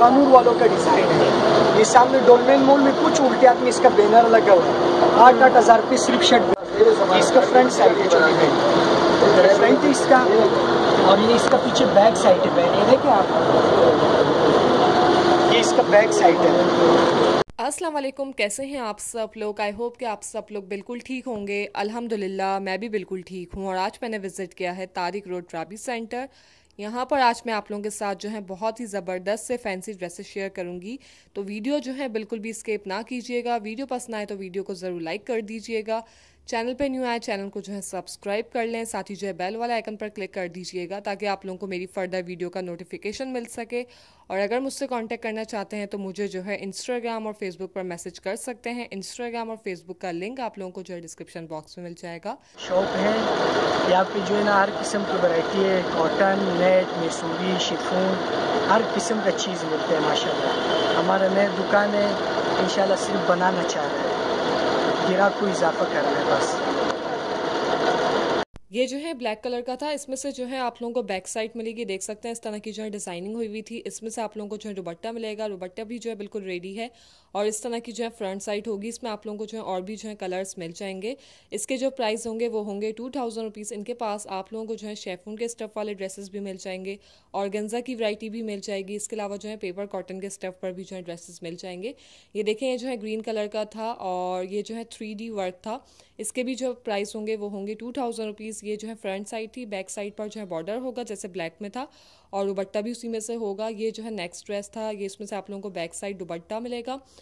बागानूर वालों का डिज़ाइन है ये सामने डोलमेन मॉल में कुछ उल्टे आदमी इसका बैनर लगा हुआ है आठ आठ हज़ार रुपये सिर्फ शर्ट इसका फ्रंट साइड है फ्रंट है इसका और ये इसका पीछे बैक साइड है बैग ये देखें आप ये इसका बैक साइड है अस्सलाम वालेकुम कैसे हैं आप सब लोग आई होप कि आप सब लोग बिल्कुल ठीक होंगे अल्हम्दुलिल्लाह मैं भी बिल्कुल ठीक हूँ और आज मैंने विज़िट किया है तारिक रोड ट्राबी सेंटर यहाँ पर आज मैं आप लोगों के साथ जो है बहुत ही ज़बरदस्त से फैंसी ड्रेसेस शेयर करूँगी तो वीडियो जो है बिल्कुल भी स्केप ना कीजिएगा वीडियो पसंद आए तो वीडियो को ज़रूर लाइक कर दीजिएगा चैनल पे न्यू आए चैनल को जो है सब्सक्राइब कर लें साथ ही जो है बेल वाला आइकन पर क्लिक कर दीजिएगा ताकि आप लोगों को मेरी फर्दर वीडियो का नोटिफिकेशन मिल सके और अगर मुझसे कांटेक्ट करना चाहते हैं तो मुझे जो है इंस्टाग्राम और फेसबुक पर मैसेज कर सकते हैं इंस्टाग्राम और फेसबुक का लिंक आप लोगों को जो है डिस्क्रिप्शन बॉक्स में मिल जाएगा शॉप है यहाँ पे जो है ना हर किस्म की वैरायटी है कॉटन नेट मैसूरी शिफून हर किस्म का चीज़ मिलते हैं माशाल्लाह हमारा नया दुकान है इंशाल्लाह सिर्फ बनाना चाह रहे हैं गिराक को इजाफा कर रहे बस ये जो है ब्लैक कलर का था इसमें से जो है आप लोगों को बैक साइड मिलेगी देख सकते हैं इस तरह की जो है डिजाइनिंग हुई हुई थी इसमें से आप लोगों को जो है दुबट्टा मिलेगा दुबट्टा भी जो है बिल्कुल रेडी है और इस तरह की जो है फ्रंट साइड होगी इसमें आप लोगों को जो है और भी जो है कलर्स मिल जाएंगे इसके जो प्राइस होंगे वो होंगे टू थाउजेंड रुपीज़ इनके पास आप लोगों को जो है शेफून के स्टफ़ वाले ड्रेसेस भी मिल जाएंगे और गंजा की वैरायटी भी मिल जाएगी इसके अलावा जो है पेपर कॉटन के स्टफ़ पर भी जो है ड्रेसेस मिल जाएंगे ये देखें ये जो है ग्रीन कलर का था और ये जो है थ्री वर्क था इसके भी जो प्राइस होंगे वो होंगे टू थाउजेंड रुपीज़ ये जो है फ्रंट साइड थी बैक साइड पर जो है बॉर्डर होगा जैसे ब्लैक में था और दुबट्टा भी उसी में से होगा ये जो है नेक्स्ट ड्रेस था ये इसमें से आप लोगों को बैक साइड दुबट्टा मिलेगा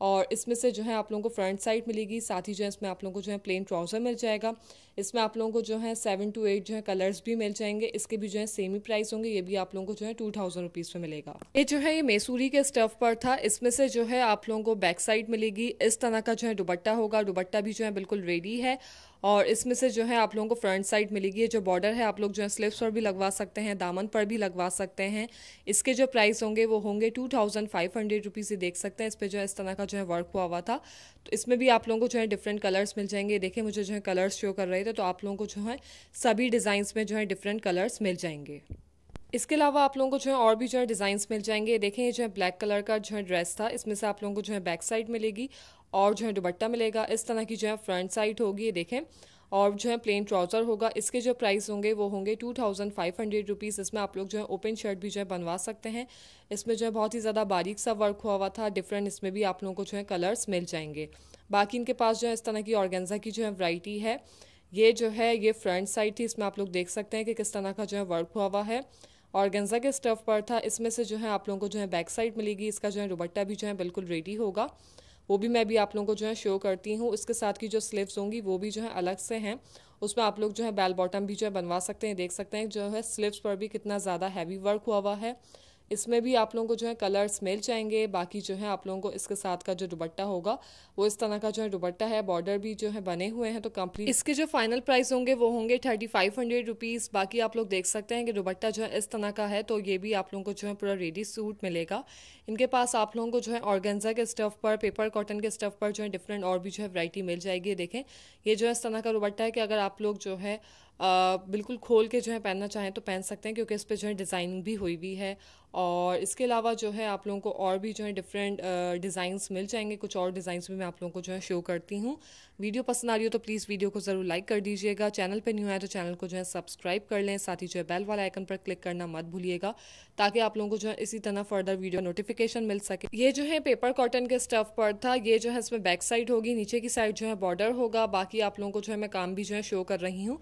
और इसमें से जो है आप लोगों को फ्रंट साइड मिलेगी साथ ही जो है इसमें आप लोगों को जो है प्लेन ट्राउज़र मिल जाएगा इसमें आप लोगों को जो है सेवन टू एट जो है कलर्स भी मिल जाएंगे इसके भी जो है सेम ही प्राइस होंगे ये भी आप लोगों को जो है टू थाउजेंड रुपीज़ में मिलेगा ये जो है ये मैसूरी के स्टफ पर था इसमें से जो है आप लोगों को बैक साइड मिलेगी इस तरह का जो है दुबट्टा होगा दुबट्टा भी जो है बिल्कुल रेडी है और इसमें से जो है आप लोगों को फ्रंट साइड मिलेगी ये जो बॉर्डर है आप लोग जो है स्लिप्स पर भी लगवा सकते हैं दामन पर भी लगवा सकते हैं इसके जो प्राइस होंगे वो होंगे two thousand five hundred rupees देख सकते हैं इस पर जो है इस तरह का जो है वर्क हुआ हुआ था तो इसमें भी आप लोगों को जो है डिफरेंट कलर्स मिल जाएंगे देखिए मुझे जो है कलर्स शो कर रहे थे तो आप लोगों को जो है सभी डिज़ाइंस में जो है डिफरेंट कलर्स मिल जाएंगे इसके अलावा आप लोगों को जो है और भी जो है डिज़ाइंस मिल जाएंगे देखें ये जो है ब्लैक कलर का जो है ड्रेस था इसमें से आप लोगों को जो है बैक साइड मिलेगी और जो है दुबट्टा मिलेगा इस तरह की जो है फ्रंट साइड होगी ये देखें और जो है प्लेन ट्राउज़र होगा इसके जो प्राइस होंगे वो होंगे two thousand five hundred rupees इसमें आप लोग जो है ओपन शर्ट भी जो है बनवा सकते हैं इसमें जो है बहुत ही ज़्यादा बारीक सा वर्क हुआ हुआ था डिफरेंट इसमें भी आप लोगों को जो है कलर्स मिल जाएंगे बाकी इनके पास जो है इस तरह की ऑर्गेंजा की जो है वराइटी है ये जो है ये फ्रंट साइड थी इसमें आप लोग देख सकते हैं कि किस तरह का जो है वर्क हुआ हुआ है और के स्टफ पर था इसमें से जो है आप लोगों को जो है बैक साइड मिलेगी इसका जो है दुबट्टा भी जो है बिल्कुल रेडी होगा वो भी मैं भी आप लोगों को जो है शो करती हूँ उसके साथ की जो स्लीव्स होंगी वो भी जो है अलग से हैं उसमें आप लोग जो है बेल बॉटम भी जो है बनवा सकते हैं देख सकते हैं जो है स्लीव्स पर भी कितना ज़्यादा हैवी वर्क हुआ हुआ है इसमें भी आप लोगों को जो है कलर्स मिल जाएंगे बाकी जो है आप लोगों को इसके साथ का जो दुबट्टा होगा वो इस तरह का जो है दुबट्टा है बॉर्डर भी जो है बने हुए हैं तो कंप्लीट इसके जो फाइनल प्राइस होंगे वो होंगे थर्टी फाइव हंड्रेड रुपीज़ बाकी आप लोग देख सकते हैं कि दुबट्टा जो है इस तरह का है तो ये भी आप लोगों को जो है पूरा रेडी सूट मिलेगा इनके पास आप लोगों को जो है ऑर्गेंजा के स्टफ पर पेपर कॉटन के स्टफ पर जो है डिफरेंट और भी जो है वराइटी मिल जाएगी देखें ये जो है इस तरह का दुबट्टा है कि अगर आप लोग जो है आ, बिल्कुल खोल के जो है पहनना चाहें तो पहन सकते हैं क्योंकि इस पर जो है डिज़ाइनिंग भी हुई हुई है और इसके अलावा जो है आप लोगों को और भी जो है डिफरेंट डिज़ाइंस मिल जाएंगे कुछ और डिज़ाइंस भी मैं आप लोगों को जो है शो करती हूँ वीडियो पसंद आ रही हो तो प्लीज़ वीडियो को ज़रूर लाइक कर दीजिएगा चैनल पे न्यू है तो चैनल को जो है सब्सक्राइब कर लें साथ ही जो है बेल वाला आइकन पर क्लिक करना मत भूलिएगा ताकि आप लोगों को जो है इसी तरह फर्दर वीडियो नोटिफिकेशन मिल सके ये जो है पेपर कॉटन के स्टफ पर था ये जो है इसमें बैक साइड होगी नीचे की साइड जो है बॉर्डर होगा बाकी आप लोगों को जो है मैं काम भी जो है शो कर रही हूँ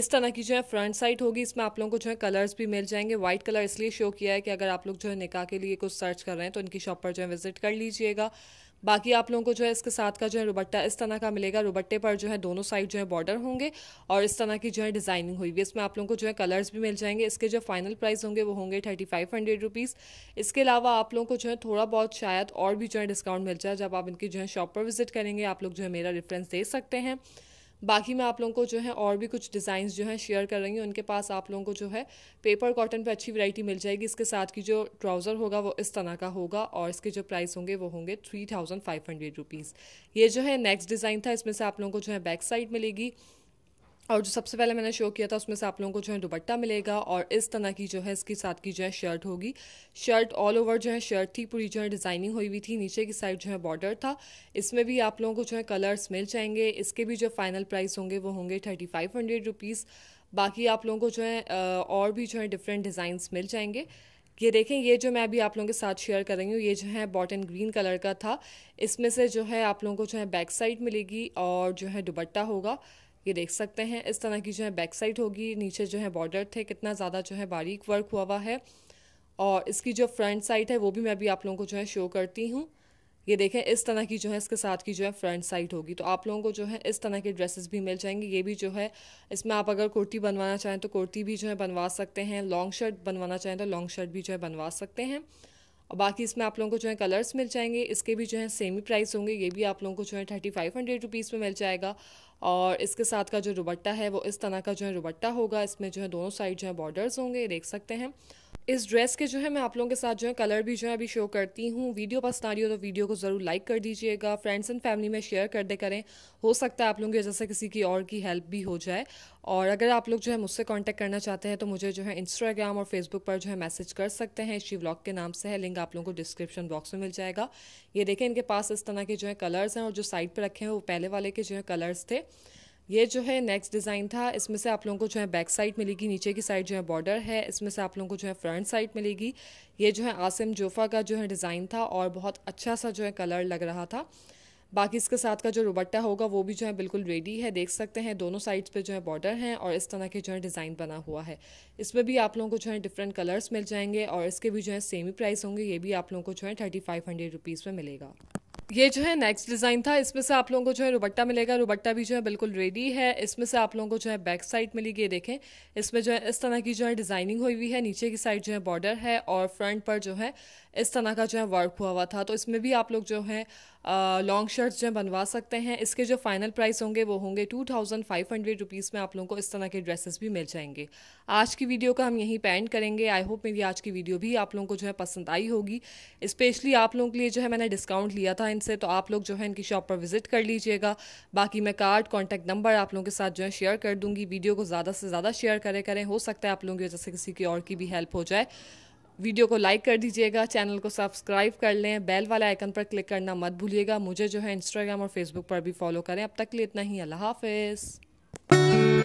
इस तरह की जो है फ्रंट साइड होगी इसमें आप लोगों को जो है कलर्स भी मिल जाएंगे व्हाइट कलर इसलिए शो किया है कि अगर आप लोग जो है निकाह के लिए कुछ सर्च कर रहे हैं तो इनकी शॉप पर जो है विजिट कर लीजिएगा बाकी आप लोगों को जो है इसके साथ का जो है रुबट्टा इस तरह का मिलेगा रुबट्टे पर जो है दोनों साइड जो है बॉर्डर होंगे और इस तरह की जो है डिज़ाइनिंग हुई हुई इसमें आप लोगों को जो है कलर्स भी मिल जाएंगे इसके जो फाइनल प्राइस होंगे वो होंगे थर्टी फाइव हंड्रेड रुपीज़ इसके अलावा आप लोगों को जो है थोड़ा बहुत शायद और भी जो है डिस्काउंट मिल जाए जब आप इनकी जो है शॉप पर विजिट करेंगे आप लोग जो है मेरा रेफरेंस दे सकते हैं बाकी मैं आप लोगों को जो है और भी कुछ डिज़ाइंस जो है शेयर कर रही हूँ उनके पास आप लोगों को जो है पेपर कॉटन पे अच्छी वैरायटी मिल जाएगी इसके साथ की जो ट्राउज़र होगा वो इस तरह का होगा और इसके जो प्राइस होंगे वो होंगे three thousand five hundred rupees ये जो है नेक्स्ट डिज़ाइन था इसमें से आप लोगों को जो है बैक साइड मिलेगी और जो सबसे पहले मैंने शो किया था उसमें से आप लोगों को जो है दुपट्टा मिलेगा और इस तरह की जो है इसके साथ की जो है शर्ट होगी शर्ट ऑल ओवर जो है शर्ट थी पूरी जो है डिज़ाइनिंग हुई हुई थी नीचे की साइड जो है बॉर्डर था इसमें भी आप लोगों को जो है कलर्स मिल जाएंगे इसके भी जो फाइनल प्राइस होंगे वो होंगे थर्टी फाइव हंड्रेड रुपीज़ बाकी आप लोगों को जो है और भी जो है डिफरेंट डिज़ाइंस मिल जाएंगे ये देखें ये जो मैं अभी आप लोगों के साथ शेयर कर रही हूँ ये जो है बॉट एंड ग्रीन कलर का था इसमें से जो है आप लोगों को जो है बैक साइड मिलेगी और जो है दुबट्टा होगा ये देख सकते हैं इस तरह की जो है बैक साइड होगी नीचे जो है बॉर्डर थे कितना ज़्यादा जो है बारीक वर्क हुआ हुआ है और इसकी जो फ्रंट साइड है वो भी मैं अभी आप लोगों को जो है शो करती हूँ ये देखें इस तरह की जो है इसके साथ की जो है फ्रंट साइड होगी तो आप लोगों को जो है इस तरह के ड्रेसेस भी मिल जाएंगे ये भी जो है इसमें आप अगर कुर्ती बनवाना चाहें तो कुर्ती भी जो है बनवा सकते हैं लॉन्ग शर्ट बनवाना चाहें तो लॉन्ग शर्ट भी जो है बनवा सकते हैं और बाकी इसमें आप लोगों को जो है कलर्स मिल जाएंगे इसके भी जो है सेमी प्राइस होंगे ये भी आप लोगों को जो है थर्टी फाइव हंड्रेड रुपीज़ में मिल जाएगा और इसके साथ का जो दुबट्टा है वो इस तरह का जो है दुबट्टा होगा इसमें जो है दोनों साइड जो है बॉर्डर्स होंगे देख सकते हैं इस ड्रेस के जो है मैं आप लोगों के साथ जो है कलर भी जो है अभी शो करती हूँ वीडियो पसंद आ रही हो तो वीडियो को ज़रूर लाइक कर दीजिएगा फ्रेंड्स एंड फैमिली में शेयर कर दे करें हो सकता है आप लोगों की वजह से किसी की और की हेल्प भी हो जाए और अगर आप लोग जो है मुझसे कांटेक्ट करना चाहते हैं तो मुझे जो है इंस्टाग्राम और फेसबुक पर जो है मैसेज कर सकते हैं इसी व्लॉग के नाम से है लिंक आप लोगों को डिस्क्रिप्शन बॉक्स में मिल जाएगा ये देखें इनके पास इस तरह के जो है कलर्स हैं और जो साइड पर रखे हैं वो पहले वाले के जो है कलर्स थे ये जो है नेक्स्ट डिज़ाइन था इसमें से आप लोगों को जो है बैक साइड मिलेगी नीचे की साइड जो है बॉर्डर है इसमें से आप लोगों को जो है फ्रंट साइड मिलेगी ये जो है आसिम जोफ़ा का जो है डिज़ाइन था और बहुत अच्छा सा जो है कलर लग रहा था बाकी इसके साथ का जो रुबट्टा होगा वो भी जो है बिल्कुल रेडी है देख सकते हैं दोनों साइड्स पे जो है बॉर्डर हैं और इस तरह के जो है डिज़ाइन बना हुआ है इसमें भी आप लोगों को जो है डिफरेंट कलर्स मिल जाएंगे और इसके भी जो है सेम ही प्राइस होंगे ये भी आप लोगों को जो है थर्टी फाइव हंड्रेड रुपीज़ में मिलेगा ये जो है नेक्स्ट डिज़ाइन था इसमें से आप लोगों को जो है रुबट्टा मिलेगा रुबट्टा भी जो है बिल्कुल रेडी है इसमें से आप लोगों को जो है बैक साइड मिलेगी ये देखें इसमें जो है इस तरह की जो है डिज़ाइनिंग हुई हुई है नीचे की साइड जो है बॉर्डर है और फ्रंट पर जो है इस तरह का जो है वर्क हुआ हुआ था तो इसमें भी आप लोग जो है लॉन्ग शर्ट्स जो हैं बनवा सकते हैं इसके जो फाइनल प्राइस होंगे वो होंगे two thousand five hundred rupees में आप लोगों को इस तरह के ड्रेसेस भी मिल जाएंगे आज की वीडियो का हम यहीं पैंट करेंगे आई होप मेरी आज की वीडियो भी आप लोगों को जो है पसंद आई होगी स्पेशली आप लोगों के लिए जो है मैंने डिस्काउंट लिया था इनसे तो आप लोग जो है इनकी शॉप पर विजिट कर लीजिएगा बाकी मैं कार्ड कॉन्टैक्ट नंबर आप लोगों के साथ जो है शेयर कर दूँगी वीडियो को ज़्यादा से ज़्यादा शेयर करें करें हो सकता है आप लोगों की वजह से किसी की और की भी हेल्प हो जाए वीडियो को लाइक कर दीजिएगा चैनल को सब्सक्राइब कर लें बेल वाले आइकन पर क्लिक करना मत भूलिएगा मुझे जो है इंस्टाग्राम और फेसबुक पर भी फॉलो करें अब तक के लिए इतना ही अल्लाह हाफिज़